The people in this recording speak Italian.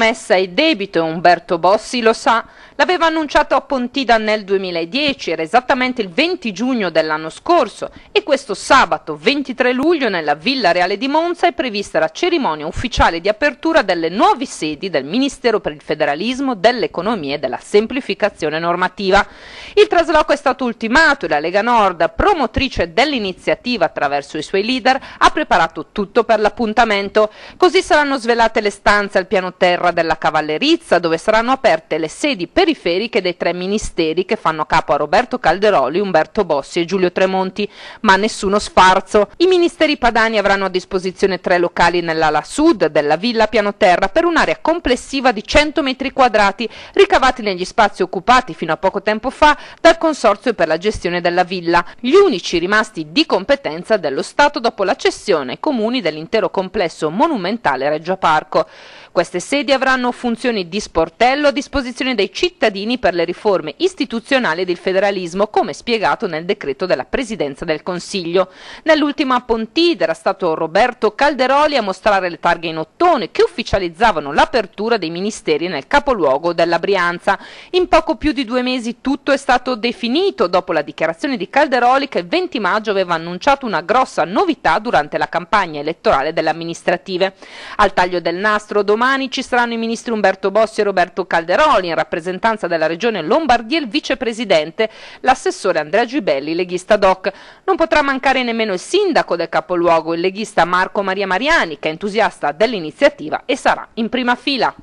Messa e debito, e Umberto Bossi lo sa, l'aveva annunciato a Pontida nel 2010, era esattamente il 20 giugno dell'anno scorso e questo sabato 23 luglio nella Villa Reale di Monza è prevista la cerimonia ufficiale di apertura delle nuove sedi del Ministero per il Federalismo, dell'Economia e della Semplificazione Normativa. Il trasloco è stato ultimato e la Lega Nord, promotrice dell'iniziativa attraverso i suoi leader, ha preparato tutto per l'appuntamento. Così saranno svelate le stanze al piano terra Terra della Cavallerizza, dove saranno aperte le sedi periferiche dei tre ministeri che fanno capo a Roberto Calderoli, Umberto Bossi e Giulio Tremonti, ma nessuno sfarzo. I ministeri padani avranno a disposizione tre locali nell'ala sud della villa pianoterra per un'area complessiva di 100 metri quadrati, ricavati negli spazi occupati fino a poco tempo fa dal Consorzio per la gestione della villa, gli unici rimasti di competenza dello Stato dopo la cessione ai comuni dell'intero complesso monumentale Reggio Parco. Queste sedi studi avranno funzioni di sportello a disposizione dei cittadini per le riforme istituzionali del federalismo, come spiegato nel decreto della Presidenza del Consiglio. Nell'ultima a Pontide era stato Roberto Calderoli a mostrare le targhe in ottone che ufficializzavano l'apertura dei ministeri nel capoluogo della Brianza. In poco più di due mesi tutto è stato definito dopo la dichiarazione di Calderoli che il 20 maggio aveva annunciato una grossa novità durante la campagna elettorale delle amministrative. Al taglio del nastro domani ci sarà saranno i ministri Umberto Bossi e Roberto Calderoli, in rappresentanza della regione Lombardia il vicepresidente, l'assessore Andrea Gibelli, leghista doc. Non potrà mancare nemmeno il sindaco del capoluogo, il leghista Marco Maria Mariani, che è entusiasta dell'iniziativa e sarà in prima fila.